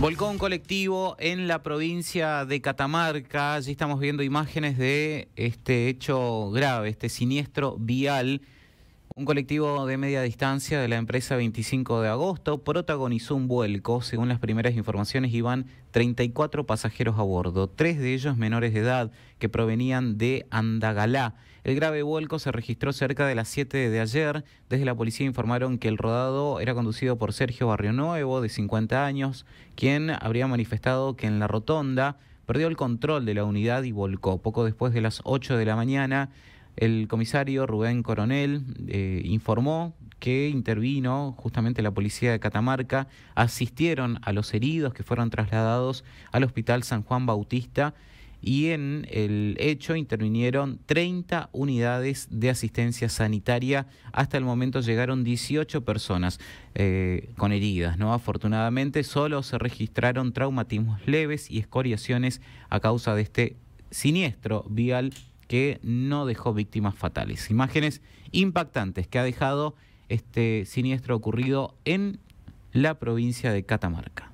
Volcó un colectivo en la provincia de Catamarca. Allí estamos viendo imágenes de este hecho grave, este siniestro vial. Un colectivo de media distancia de la empresa 25 de agosto protagonizó un vuelco. Según las primeras informaciones, iban 34 pasajeros a bordo, tres de ellos menores de edad que provenían de Andagalá. El grave vuelco se registró cerca de las 7 de ayer. Desde la policía informaron que el rodado era conducido por Sergio Barrio Nuevo, de 50 años, quien habría manifestado que en la rotonda perdió el control de la unidad y volcó. Poco después de las 8 de la mañana, el comisario Rubén Coronel eh, informó que intervino justamente la policía de Catamarca, asistieron a los heridos que fueron trasladados al Hospital San Juan Bautista y en el hecho intervinieron 30 unidades de asistencia sanitaria. Hasta el momento llegaron 18 personas eh, con heridas. ¿no? Afortunadamente solo se registraron traumatismos leves y escoriaciones a causa de este siniestro vial que no dejó víctimas fatales. Imágenes impactantes que ha dejado este siniestro ocurrido en la provincia de Catamarca.